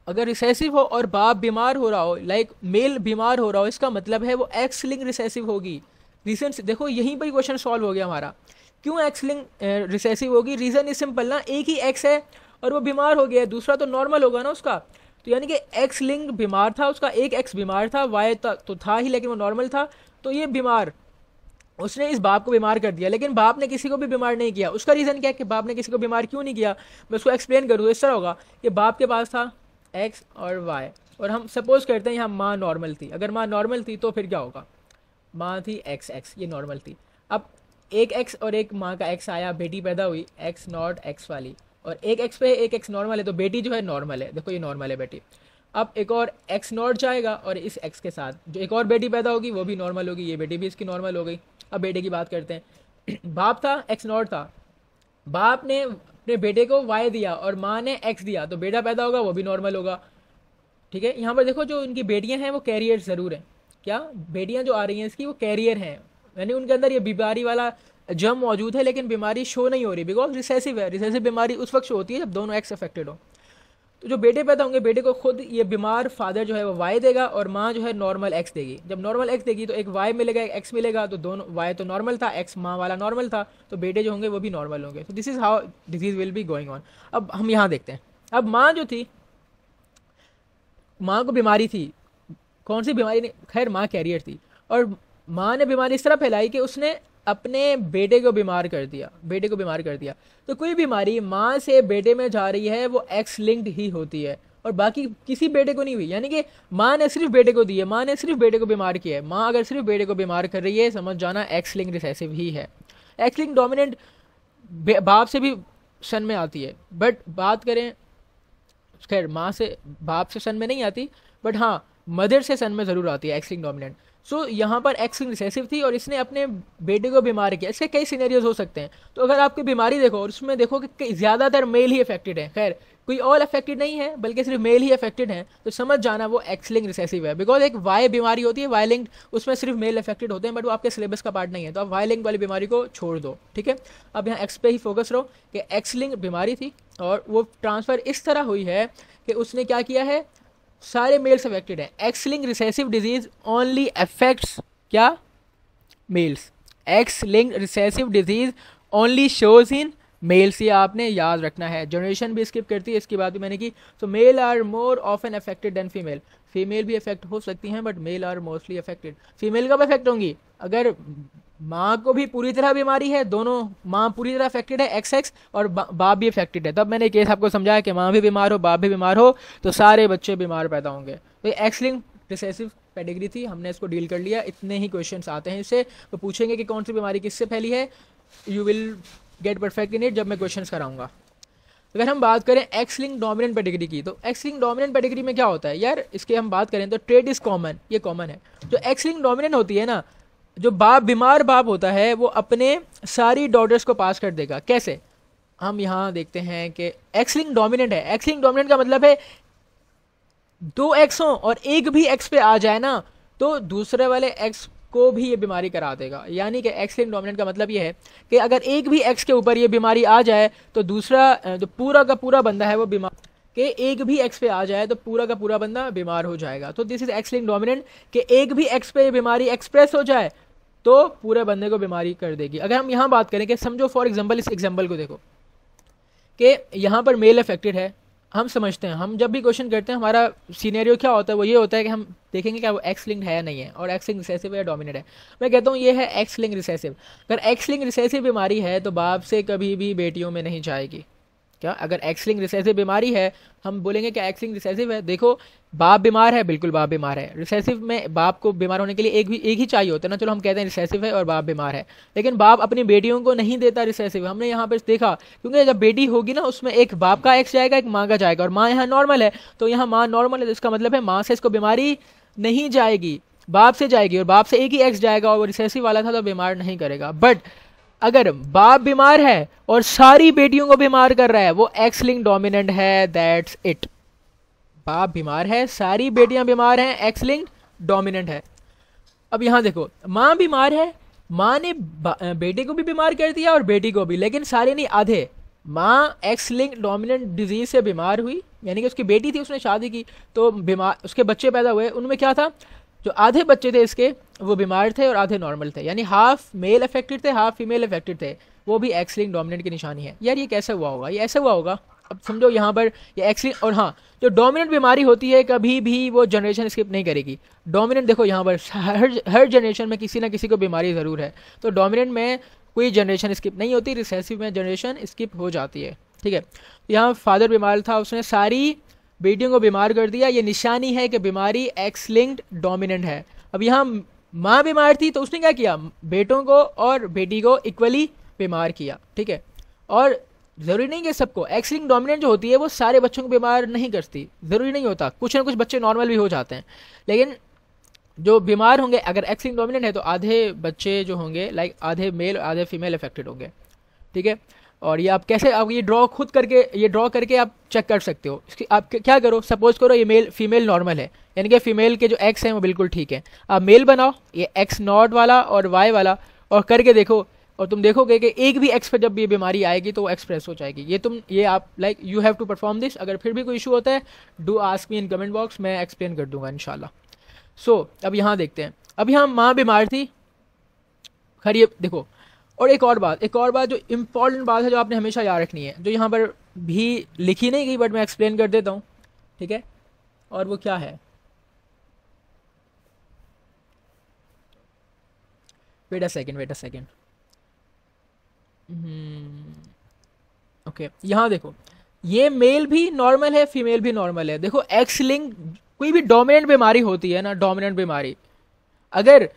अगर रिसेसिव हो और बाप बीमार हो रहा हो लाइक मेल बीमार हो रहा हो इसका मतलब है वो एक्स लिंक रिसेसिव होगी रिसेंट देखो यहीं पर क्वेश्चन सॉल्व हो गया हमारा क्यों एक्स लिंक रिसेसिव होगी रीज़न इज सिंपल ना एक ही एक्स है और वो बीमार हो गया है दूसरा तो नॉर्मल होगा ना उसका तो यानी कि एक्स लिंक बीमार था उसका एक एक्स बीमार था वाई तो था ही लेकिन वो नॉर्मल था तो ये बीमार उसने इस बाप को बीमार कर दिया लेकिन बाप ने किसी को भी बीमार नहीं किया उसका रीज़न क्या है कि बाप ने किसी को बीमार क्यों नहीं किया मैं उसको एक्सप्लेन करूँ तो इस तरह होगा कि बाप के पास था एक्स और वाई और हम सपोज करते हैं यहाँ माँ नॉर्मल थी अगर माँ नॉर्मल थी तो फिर क्या होगा माँ थी एक्स एक्स ये नॉर्मल थी एक एक्स और एक माँ का एक्स आया बेटी पैदा हुई एक्स नॉट एक्स वाली और एक एक्स पे एक एक्स नॉर्मल है तो बेटी जो है नॉर्मल है देखो ये नॉर्मल है बेटी अब एक और एक्स नॉट जाएगा और इस एक्स के साथ जो एक और बेटी पैदा होगी वो भी नॉर्मल होगी ये बेटी भी इसकी नॉर्मल हो गई अब बेटे की बात करते हैं बाप था एक्स नॉट था बाप ने अपने बेटे को वाई दिया और माँ ने एक्स दिया तो बेटा पैदा होगा वो भी नॉर्मल होगा ठीक है यहाँ पर देखो जो इनकी बेटियाँ हैं वो कैरियर ज़रूर हैं क्या बेटियाँ जो आ रही हैं इसकी वो कैरियर हैं यानी उनके अंदर ये बीमारी वाला जम मौजूद है लेकिन बीमारी शो नहीं हो रही बिकॉज रिसेसिव है रिसेसिव बीमारी उस वक्त शो होती है जब दोनों एक्स अफेक्टेड हो तो जो बेटे पैदा होंगे बेटे को खुद ये बीमार फादर जो है वो वाई देगा और माँ जो है नॉर्मल एक्स देगी जब नॉर्मल एक्स देगी तो एक वाई मिलेगा एक एक्स मिलेगा तो दोनों वाई तो नॉर्मल था एक्स माँ वाला नॉर्मल था तो बेटे जो होंगे वो भी नॉर्मल होंगे तो this is how disease will be going on अब हम यहाँ देखते हैं अब माँ जो थी माँ को बीमारी थी कौन सी बीमारी नहीं खैर माँ कैरियर थी और माँ ने बीमारी इस तरह फैलाई कि उसने अपने बेटे को बीमार कर दिया बेटे को बीमार कर दिया तो कोई बीमारी माँ से बेटे में जा रही है वो एक्स लिंक्ड ही होती है और बाकी किसी बेटे को नहीं हुई यानी कि माँ ने सिर्फ बेटे को दी है माँ ने सिर्फ बेटे को बीमार किया है माँ अगर सिर्फ बेटे को बीमार कर रही है समझ जाना एक्स लिंक रिसेसिव ही है एक्स लिंक डोमिनेंट बाप से भी सन में आती है बट बात करें खैर माँ से बाप से सन में नहीं आती बट हाँ मदर से सन में ज़रूर आती है X link dominant so so, यहाँ पर एक्स रिसेसिव थी और इसने अपने बेटे को बीमार किया इसके कई सीनेरियोज हो सकते हैं तो अगर आपकी बीमारी देखो और उसमें देखो कि ज़्यादातर मेल ही अफेक्टेड है खैर कोई और अफेक्टेड नहीं है बल्कि सिर्फ मेल ही अफेक्टेड है तो समझ जाना वो एक्सलिंग रिसेसिव है बिकॉज एक वाई बीमारी होती है वाई उसमें सिर्फ मेल अफेक्टेड होते हैं बट वो आपके सिलेबस का पार्ट नहीं है तो आप वाई लिंक वाली बीमारी को छोड़ दो ठीक है अब यहाँ एक्स पे ही फोकस रहो कि एक्सलिंग बीमारी थी और वो ट्रांसफ़र इस तरह हुई है कि उसने क्या किया है सारे मेल्स अफेक्टेड हैं X link recessive disease only affects क्या males X link recessive disease only shows in males ये आपने याद रखना है जनरेशन भी स्किप करती है इसकी बात भी मैंने की so male are more often affected than female female भी अफेक्ट हो सकती हैं but male are mostly affected female कब अफेक्ट होंगी अगर माँ को भी पूरी तरह बीमारी है दोनों माँ पूरी तरह अफेक्टेड है एक्स एक्स और बा, बाप भी अफेक्टेड है तब मैंने केस आपको समझाया कि माँ भी बीमार हो बाप भी बीमार हो तो सारे बच्चे बीमार पैदा होंगे तो एक्स लिंक रिसेसिव पेडिग्री थी हमने इसको डील कर लिया इतने ही क्वेश्चन आते हैं इससे तो पूछेंगे कि कौन सी बीमारी किससे फैली है you will get perfect in it जब मैं क्वेश्चन कराऊंगा तो अगर हम बात करें एक्स लिंक डोमिनेंट पेडिग्री की तो एक्स लिंक डोमिनेंट पेडिग्री में क्या होता है यार इसके हम बात करें तो ट्रेड इज़ कॉमन ये कॉमन है जो एक्स लिंक डोमिनेंट होती है ना जो बाप बीमार बाप होता है वो अपने सारी डॉटर्स को पास कर देगा कैसे हम यहाँ देखते हैं कि एक्सलिंग डोमिनेंट है एक्सलिंग डोमिनेंट का मतलब है दो एक्स हों और एक भी एक्स पे आ जाए ना तो दूसरे वाले एक्स को भी ये बीमारी करा देगा यानी कि एक्सलिंग डोमिनेंट का मतलब ये है कि अगर एक भी एक्स के ऊपर ये बीमारी आ जाए तो दूसरा जो पूरा का पूरा बंदा है वो बीमार कि एक भी एक्स पे आ जाए तो पूरा का पूरा बंदा बीमार हो जाएगा तो दिस इज एक्सलिंग डोमिनेंट कि एक भी एक्स पे ये बीमारी एक्सप्रेस हो जाए तो पूरे बंदे को बीमारी कर देगी अगर हम यहाँ बात करें कि समझो फॉर एग्जाम्पल इस एग्जाम्पल को देखो कि यहाँ पर मेल अफेक्टेड है हम समझते हैं हम जब भी क्वेश्चन करते हैं हमारा सीनेरियो क्या होता है वो ये होता है कि हम देखेंगे क्या वो एक्स लिंक है या नहीं है और एक्स लिंग रिसेसिव या डोमिनेट है मैं कहता हूँ ये है एक्स लिंग रिसेसिव अगर एक्स लिंग रिसेसिव बीमारी है तो बाप से कभी भी बेटियों में नहीं जाएगी क्या अगर एक्सलिंग रिसेसिव बीमारी है हम बोलेंगे क्या एक्सलिंग रिसेसिव है देखो बाप बीमार है बिल्कुल बाप बीमार है रिसेसिव में बाप को बीमार होने के लिए एक भी एक ही चाहिए होता है ना चलो हम कहते हैं रिसेसिव है और बाप बीमार है लेकिन बाप अपनी बेटियों को नहीं देता रिसेसिव हमने यहाँ पर देखा क्योंकि जब बेटी होगी ना उसमें एक बाप का एक्स जाएगा एक माँ का जाएगा और माँ यहाँ नॉर्मल है तो यहाँ माँ नॉर्मल है तो इसका मतलब है माँ से इसको बीमारी नहीं जाएगी बाप से जाएगी और बाप से एक ही एक्स जाएगा और वो रिसेसिव वाला था तो बीमार नहीं करेगा बट अगर बाप बीमार है और सारी बेटियों को बीमार कर रहा है वो एक्स लिंक डोमिनेंट है दैट्स इट बाप बीमार है सारी बेटियां बीमार हैं एक्स लिंक डोमिनेंट है अब यहां देखो माँ बीमार है माँ ने बेटे को भी बीमार कर दिया और बेटी को भी लेकिन सारे नहीं आधे माँ एक्स लिंक डोमिनेंट डिजीज से बीमार हुई यानी कि उसकी बेटी थी उसने शादी की तो बीमार उसके बच्चे पैदा हुए उनमें क्या था जो आधे बच्चे थे इसके वो बीमार थे और आधे नॉर्मल थे यानी हाफ मेल अफेक्टेड थे हाफ फीमेल अफेक्टेड थे वो भी एक्सलिंग डोमिनेंट की निशानी है यार ये कैसे हुआ होगा ये ऐसा हुआ होगा अब समझो यहाँ पर ये एक्सलिंग और हाँ जो डोमिनेंट बीमारी होती है कभी भी वो जनरेशन स्किप नहीं करेगी डोमिनेंट देखो यहाँ पर हर हर जनरेशन में किसी ना किसी को बीमारी ज़रूर है तो डोमिनेंट में कोई जनरेशन स्किप नहीं होती रिसेसिव में जनरेशन स्किप हो जाती है ठीक है तो यहाँ फादर बीमार था उसने सारी बेटियों को बीमार कर दिया ये निशानी है कि बीमारी एक्स लिंक्ड डोमिनेंट है अब यहाँ माँ बीमार थी तो उसने क्या किया बेटों को और बेटी को इक्वली बीमार किया ठीक है और ज़रूरी नहीं कि सबको एक्स लिंक डोमिनेंट जो होती है वो सारे बच्चों को बीमार नहीं करती ज़रूरी नहीं होता कुछ ना कुछ बच्चे नॉर्मल भी हो जाते हैं लेकिन जो बीमार होंगे अगर एक्स लिंक डोमिनेंट है तो आधे बच्चे जो होंगे लाइक आधे मेल आधे फीमेल अफेक्टेड होंगे ठीक है और ये आप कैसे आप ये ड्रॉ खुद करके ये ड्रॉ करके आप चेक कर सकते हो इसकी आप क्या करो सपोज करो ये मेल फीमेल नॉर्मल है यानी कि फीमेल के जो एक्स हैं वो बिल्कुल ठीक है आप मेल बनाओ ये एक्स नॉट वाला और वाई वाला और करके देखो और तुम देखोगे कि एक भी एक्स पर जब ये बीमारी आएगी तो वो एक्सप्रेस हो जाएगी ये तुम ये आप like you have to perform this अगर फिर भी कोई इशू होता है do ask me in comment box मैं एक्सप्लेन कर दूंगा इन सो so, अब यहाँ देखते हैं अब यहाँ माँ बीमार थी खरीब देखो और एक और बात एक और बात जो इम्पॉर्टेंट बात है जो आपने हमेशा याद रखनी है जो यहाँ पर भी लिखी नहीं गई बट मैं एक्सप्लेन कर देता हूँ ठीक है और वो क्या है wait a second wait a second okay यहाँ देखो ये मेल भी नॉर्मल है फीमेल भी नॉर्मल है देखो एक्स लिंक कोई भी डोमिनेंट बीमारी होती है ना डोमिनेंट बीमारी अगर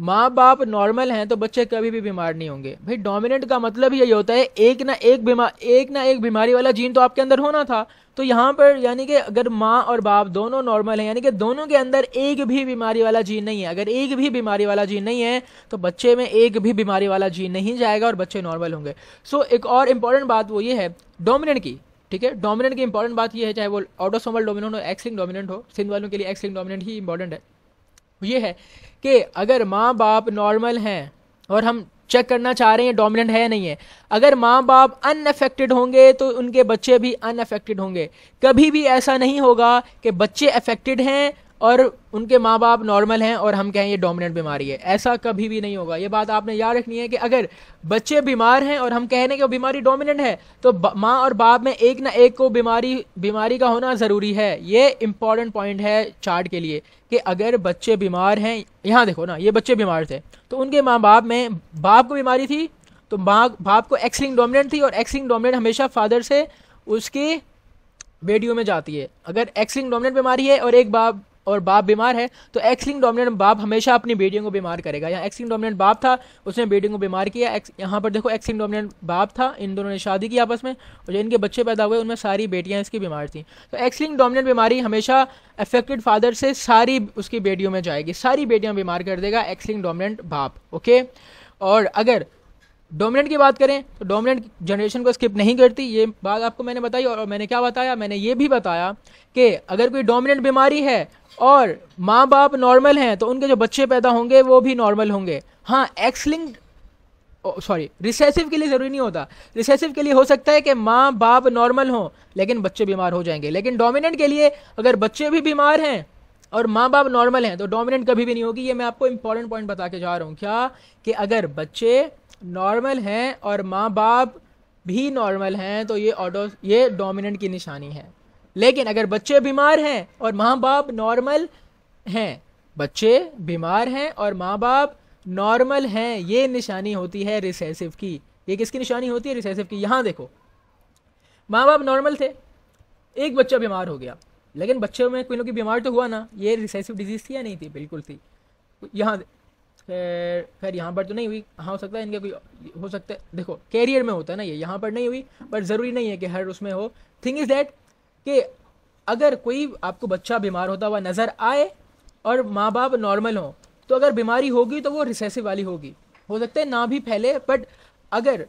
माँ बाप नॉर्मल हैं तो बच्चे कभी भी बीमार नहीं होंगे भाई डोमिनेंट का मतलब यही होता है एक ना एक बीमार एक ना एक बीमारी वाला जीन तो आपके अंदर होना था तो यहाँ पर यानी कि अगर माँ और बाप दोनों नॉर्मल हैं यानी कि दोनों के अंदर एक भी बीमारी वाला जीन नहीं है अगर एक भी बीमारी वाला जीन नहीं है तो बच्चे में एक भी बीमारी वाला जीन नहीं जाएगा और बच्चे नॉर्मल होंगे सो so, एक और इम्पॉर्टेंट बात वो ये है डोमिनेंट की ठीक है डोमिनेंट की इंपॉर्टेंट बात यह है चाहे वो ऑटोसोमल डोमिनेंट हो एक्सलिंग डोमिनेंट हो सिंध वालों के लिए एक्सलिंग डोमिनेंट ही इंपॉर्टेंट है ये है कि अगर माँ बाप नॉर्मल हैं और हम चेक करना चाह रहे हैं डोमिनेंट है या नहीं है अगर माँ बाप अनअफेक्टेड होंगे तो उनके बच्चे भी अनअफेक्टेड होंगे कभी भी ऐसा नहीं होगा कि बच्चे अफेक्टेड हैं और उनके माँ बाप नॉर्मल हैं और हम कहें ये डोमिनेंट बीमारी है ऐसा कभी भी नहीं होगा ये बात आपने याद रखनी है कि अगर बच्चे बीमार हैं और हम कह रहे हैं कि बीमारी डोमिनेंट है तो माँ और बाप में एक ना एक को बीमारी बीमारी का होना ज़रूरी है ये इंपॉर्टेंट पॉइंट है चार्ट के लिए कि अगर बच्चे बीमार हैं यहाँ देखो ना ये बच्चे बीमार थे तो उनके माँ बाप में बाप को बीमारी थी तो माँ बाप को एक्सलिंग डोमिनेंट थी और एक्सलिंग डोमिनेंट हमेशा फादर से उसकी बेटियों में जाती है अगर एक्सलिंग डोमिनेंट बीमारी है और एक बाप और बाप बीमार है तो एक्सलिंग डोमिनेंट बाप हमेशा अपनी बेटियों को बीमार करेगा यहाँ एक्सलिंग डोमिनेंट बाप था उसने बेटियों को बीमार किया एक्स यहाँ पर देखो एक्सलिंग डोमिनेंट बाप था इन दोनों ने शादी की आपस में और जो इनके बच्चे पैदा हुए उनमें सारी बेटियाँ इसकी बीमार थी तो एक्सलिंग डोमिनेंट बीमारी हमेशा अफेक्टेड फादर से सारी उसकी बेटियों में जाएगी सारी बेटियाँ बीमार कर देगा एक्सलिंग डोमिनेंट बाप ओके और अगर डोमिनेंट की बात करें तो डोमिनेंट जनरेशन को स्किप नहीं करती ये बात आपको मैंने बताई और मैंने क्या बताया मैंने ये भी बताया कि अगर कोई डोमिनेंट बीमारी है और माँ बाप नॉर्मल हैं तो उनके जो बच्चे पैदा होंगे वो भी नॉर्मल होंगे हाँ एक्सलिंग सॉरी रिसेसिव के लिए ज़रूरी नहीं होता रिसेसिव के लिए हो सकता है कि माँ बाप नॉर्मल हों लेकिन बच्चे बीमार हो जाएंगे लेकिन डोमिनेंट के लिए अगर बच्चे भी बीमार हैं और माँ बाप नॉर्मल हैं तो डोमिनेंट कभी भी नहीं होगी ये मैं आपको इंपॉर्टेंट पॉइंट बता के जा रहा हूँ क्या कि अगर बच्चे नॉर्मल हैं और माँ बाप भी नॉर्मल हैं तो ये ऑटो ये डोमिनेंट की निशानी है लेकिन अगर बच्चे बीमार हैं और माँ बाप नॉर्मल हैं बच्चे बीमार हैं और माँ बाप नॉर्मल हैं ये निशानी होती है रिसेसिव की ये किसकी निशानी होती है रिसेसिव की यहाँ देखो माँ बाप नॉर्मल थे एक बच्चा बीमार हो गया लेकिन बच्चों में कोई ना कोई बीमार तो हुआ ना ये रिसेसिव डिजीज़ थी या नहीं थी बिल्कुल थी यहाँ खैर खैर यहाँ पर तो नहीं हुई हाँ हो सकता है इनके कोई हो सकता है देखो कैरियर में होता है ना ये यहाँ पर नहीं हुई पर ज़रूरी नहीं है कि हर उसमें हो थिंग इज़ दैट कि अगर कोई आपको बच्चा बीमार होता हुआ नज़र आए और माँ बाप नॉर्मल हों तो अगर बीमारी होगी तो वो रिसेसिव वाली होगी हो सकता है ना भी फैले बट अगर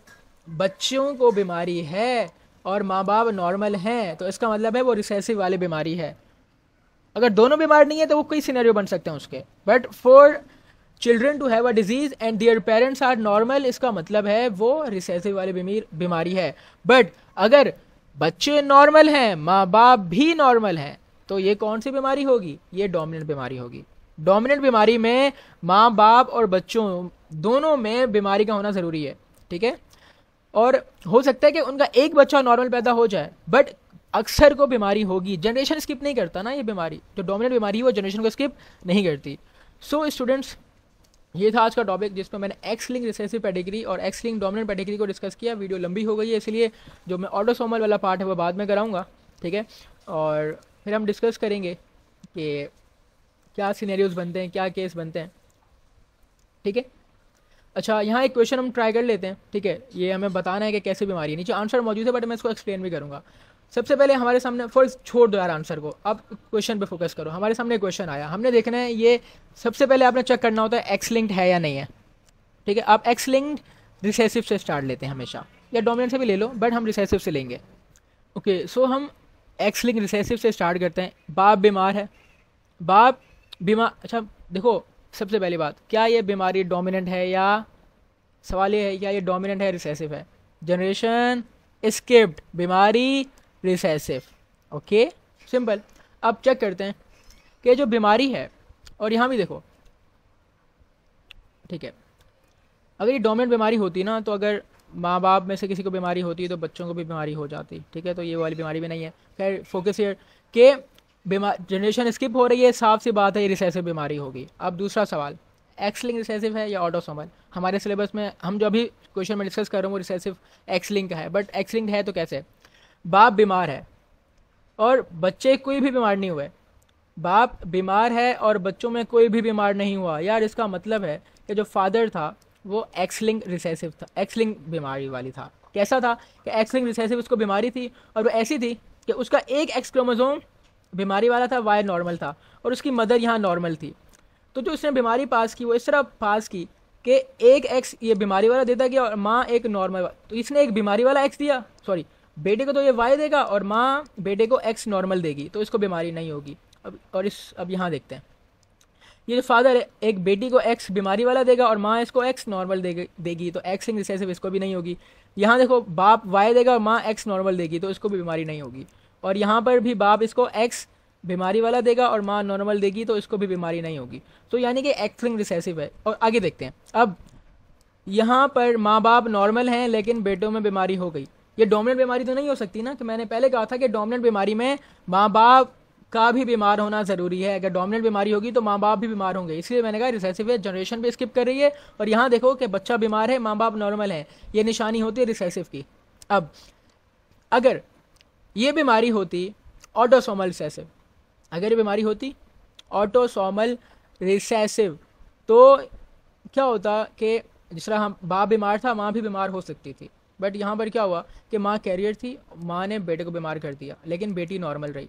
बच्चों को बीमारी है और माँ बाप नॉर्मल हैं तो इसका मतलब है वो रिसेसिव वाली बीमारी है अगर दोनों बीमार नहीं है तो वो कई सिनेरियो बन सकते हैं उसके but for children to have a disease and their parents are normal इसका मतलब है वो रिसेसिव वाली बीमारी है बट अगर बच्चे नॉर्मल हैं माँ बाप भी नॉर्मल हैं तो ये कौन सी बीमारी होगी ये डोमिनेंट बीमारी होगी डोमिनेंट बीमारी में माँ बाप और बच्चों दोनों में बीमारी का होना ज़रूरी है ठीक है और हो सकता है कि उनका एक बच्चा नॉर्मल पैदा हो जाए बट अक्सर को बीमारी होगी जनरेशन स्किप नहीं करता ना ये बीमारी जो डोमिनेंट बीमारी है वो जनरेशन को स्किप नहीं करती सो so, स्टूडेंट्स ये था आज का टॉपिक जिसमें मैंने एक्स लिंक रिसेसिव पेडिग्री और एक्स लिंक डोमिनेंट पेडिग्री को डिस्कस किया वीडियो लंबी हो गई है इसलिए जो मैं ऑटोसोमल वाला पार्ट है वो बाद में कराऊंगा ठीक है और फिर हम डिस्कस करेंगे कि क्या सीनेरियोज बनते हैं क्या केस बनते हैं ठीक है अच्छा यहाँ एक क्वेश्चन हम ट्राई कर लेते हैं ठीक है ये हमें बताना है कि कैसे बीमारी है नीचे आंसर मौजूद है बट मैं इसको एक्सप्लेन भी करूँगा सबसे पहले हमारे सामने फॉर छोड़ दो यार आंसर को अब क्वेश्चन पे फोकस करो हमारे सामने क्वेश्चन आया हमने देखना है ये सबसे पहले आपने चेक करना होता है एक्स लिंक्ड है या नहीं है ठीक है आप एक्स लिंक्ड रिसेसिव से स्टार्ट लेते हैं हमेशा या डोमिनेंट से भी ले लो बट हम रिसेसिव से लेंगे ओके सो हम एक्स लिंक रिसेसिव से स्टार्ट करते हैं बाप बीमार है बाप बीमार अच्छा देखो सबसे पहली बात क्या ये बीमारी डोमिनेंट है या सवाल ये है क्या ये डोमिनेंट है रिसेसिव है जनरेशन स्किप्ड बीमारी रिसेसिव ओके सिंपल अब चेक करते हैं कि जो बीमारी है और यहाँ भी देखो ठीक है अगर ये डोमिनेंट बीमारी होती ना तो अगर माँ बाप में से किसी को बीमारी होती है तो बच्चों को भी बीमारी हो जाती ठीक है तो ये वाली बीमारी भी नहीं है खैर फोकस ये कि बीमार जनरेशन स्किप हो रही है साफ सी बात है ये रिसेसिव बीमारी होगी अब दूसरा सवाल एक्सलिंग रिसेसिव है या ऑटोसोमल हमारे सिलेबस में हम जो अभी क्वेश्चन में डिस्कस कर रहे हैं वो रिसेसिव एक्सलिंग का है बट एक्सलिंग है तो कैसे बाप बीमार है और बच्चे कोई भी बीमार नहीं हुए बाप बीमार है और बच्चों में कोई भी बीमार नहीं हुआ यार इसका मतलब है कि जो फादर था वो एक्सलिंग रिसेसिव था एक्सलिंग बीमारी वाली था कैसा था कि एक्सलिंग रिसेसिव उसको बीमारी थी और वो ऐसी थी कि उसका एक एक्स क्रोमोजोम बीमारी वाला था वाई नॉर्मल था और उसकी मदर यहाँ नॉर्मल थी तो जो उसने बीमारी पास की वो इस तरह पास की कि एक एक्स ये बीमारी वाला देता गया और माँ एक नॉर्मल तो इसने एक बीमारी वाला एक्स दिया सॉरी बेटे को तो ये वाई देगा और माँ बेटे को एक्स नॉर्मल देगी तो इसको बीमारी नहीं होगी अब और इस अब यहाँ देखते हैं ये जो फादर है एक बेटी को एक्स बीमारी वाला देगा और माँ इसको एक्स नॉर्मल देगी देगी तो एक्स रिसेसिव इसको भी नहीं होगी यहाँ देखो बाप वाई देगा और माँ एक्स नॉर्मल देगी तो इसको भी बीमारी नहीं होगी और यहाँ पर भी बाप इसको एक्स बीमारी वाला देगा और माँ नॉर्मल देगी तो इसको भी बीमारी नहीं होगी तो यानी कि एक्सिंग रिसेसिव है और आगे देखते हैं अब यहाँ पर माँ बाप नॉर्मल हैं लेकिन बेटों में बीमारी हो गई ये डोमिनेंट बीमारी तो नहीं हो सकती ना कि मैंने पहले कहा था कि डोमिनेंट बीमारी में माँ बाप का भी बीमार होना ज़रूरी है अगर डोमिनेंट बीमारी होगी तो माँ बाप भी बीमार होंगे इसलिए मैंने कहा रिसेसिव है जनरेशन पे स्किप कर रही है और यहाँ देखो कि बच्चा बीमार है माँ बाप नॉर्मल है ये निशानी होती है रिसेसिव की अब अगर ये बीमारी होती ऑटोसोमल रिसेसिव अगर ये बीमारी होती ऑटोसोमल रिसेसिव तो क्या होता कि जिस तरह हम बाप बीमार था माँ भी बीमार हो सकती थी बट यहाँ पर क्या हुआ कि माँ कैरियर थी माँ ने बेटे को बीमार कर दिया लेकिन बेटी नॉर्मल रही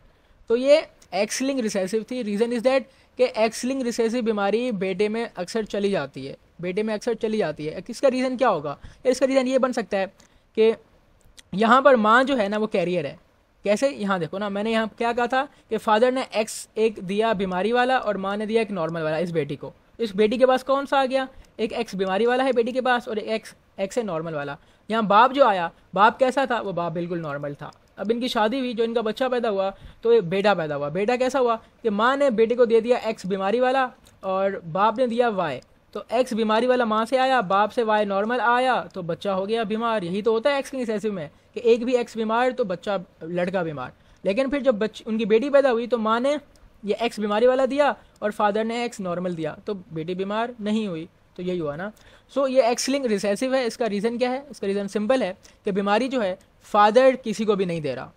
तो ये एक्सलिंग रिसेसिव थी रीज़न इज़ दैट कि एक्सलिंग रिसेसिव बीमारी बेटे में अक्सर चली जाती है बेटे में अक्सर चली जाती है इसका रीज़न क्या होगा इसका रीज़न ये बन सकता है कि यहाँ पर माँ जो है ना वो कैरियर है कैसे यहाँ देखो ना मैंने यहाँ क्या कहा था कि फादर ने एक्स एक दिया बीमारी वाला और माँ ने दिया एक नॉर्मल वाला इस बेटी को इस बेटी के पास कौन सा आ गया एक एक्स बीमारी वाला है बेटी के पास और एक एक्स एक्स है नॉर्मल वाला यहाँ बाप जो आया बाप कैसा था वो बाप बिल्कुल नॉर्मल था अब इनकी शादी हुई जो इनका बच्चा पैदा हुआ तो ये बेटा पैदा हुआ बेटा कैसा हुआ कि माँ ने बेटे को दे दिया एक्स बीमारी वाला और बाप ने दिया वाई तो एक्स बीमारी वाला माँ से आया बाप से वाई नॉर्मल आया तो बच्चा हो गया बीमार यही तो होता है एक्स की सेसिव में कि एक भी एक्स बीमार तो बच्चा लड़का बीमार लेकिन फिर जब बच्च उनकी बेटी पैदा हुई तो माँ ने ये एक्स बीमारी वाला दिया और फादर ने एक्स नॉर्मल दिया तो बेटी बीमार नहीं हुई तो यही हुआ ना सो so, ये एक्सलिंग रिसेसिव है इसका रीज़न क्या है इसका रीज़न सिंपल है कि बीमारी जो है फादर किसी को भी नहीं दे रहा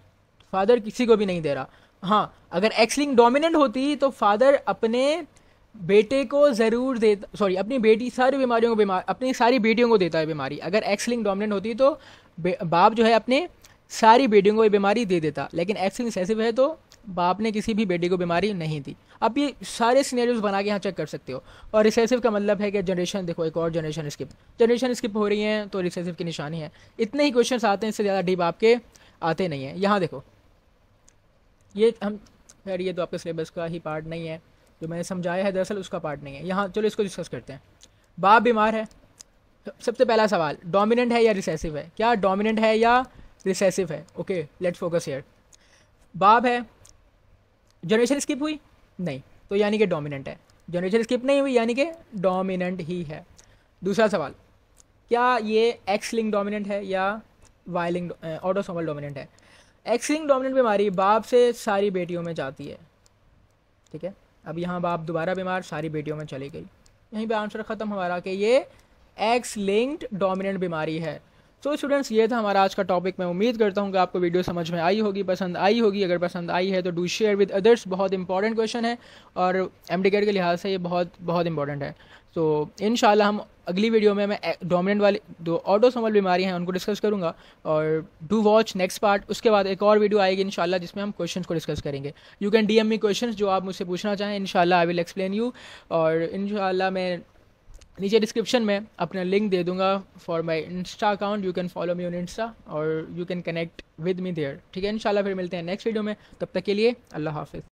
फादर किसी को भी नहीं दे रहा हाँ अगर एक्सलिंग डोमिनेंट होती तो फादर अपने बेटे को ज़रूर देता सॉरी अपनी बेटी सारी बीमारियों को बीमार अपनी सारी बेटियों को देता है बीमारी अगर एक्सलिंग डोमिनेंट होती तो बाप जो है अपने सारी बेटियों को ये बीमारी दे देता लेकिन एक्सलिंग रिसेसिव है तो बाप ने किसी भी बेटी को बीमारी नहीं दी आप ये सारे सीनेरियोज बना के यहाँ चेक कर सकते हो और रिसेसिव का मतलब है कि जनरेशन देखो एक और जनरेशन स्किप जनरेशन स्किप हो रही है तो रिसेसिव की निशानी है इतने ही क्वेश्चन आते हैं इससे ज़्यादा डीप आपके आते नहीं हैं यहाँ देखो ये हम खैर ये तो आपके सिलेबस का ही पार्ट नहीं है जो मैंने समझाया है दरअसल उसका पार्ट नहीं है यहाँ चलो इसको डिस्कस करते हैं बाप बीमार है सबसे पहला सवाल डोमिनेंट है या रिसेसिव है क्या डोमिनेंट है या रिसेसिव है ओके लेट्स फोकस हेयर बाप है जनरेशन स्किप हुई नहीं तो यानी कि डोमिनेंट है जनरेशन स्किप नहीं हुई यानी कि डोमिनेंट ही है दूसरा सवाल क्या ये एक्स लिंग डोमिनेंट है या वाई लिंग ऑटोसोमल डोमिनेंट है एक्स लिंग डोमिनेंट बीमारी बाप से सारी बेटियों में जाती है ठीक है अब यहाँ बाप दोबारा बीमार सारी बेटियों में चली गई यहीं पे आंसर ख़त्म हमारा कि ये एक्स लिंक्ड डोमिनेंट बीमारी है सो so स्टूडेंट्स ये था हमारा आज का टॉपिक मैं उम्मीद करता हूँ कि आपको वीडियो समझ में आई होगी पसंद आई होगी अगर पसंद आई है तो डू शेयर विद अदर्स बहुत इंपॉर्टेंट क्वेश्चन है और एम के लिहाज से ये बहुत बहुत इंपॉर्टेंट है तो इन हम अगली वीडियो में मैं डोमिनेंट वाली जो ऑटोसोमल बीमारियाँ हैं उनको डिस्कस करूँगा और डू वॉच नेक्स्ट पार्ट उसके बाद एक और वीडियो आएगी इन जिसमें हम क्वेश्चन को डिस्कस करेंगे you can D M me question जो आप मुझसे पूछना चाहें in I will explain you और इन मैं नीचे डिस्क्रिप्शन में अपना लिंक दे दूंगा for my insta account you can follow me on insta और you can connect with me there ठीक है इंशाल्लाह फिर मिलते हैं नेक्स्ट वीडियो में तब तक के लिए अल्लाह हाफिज़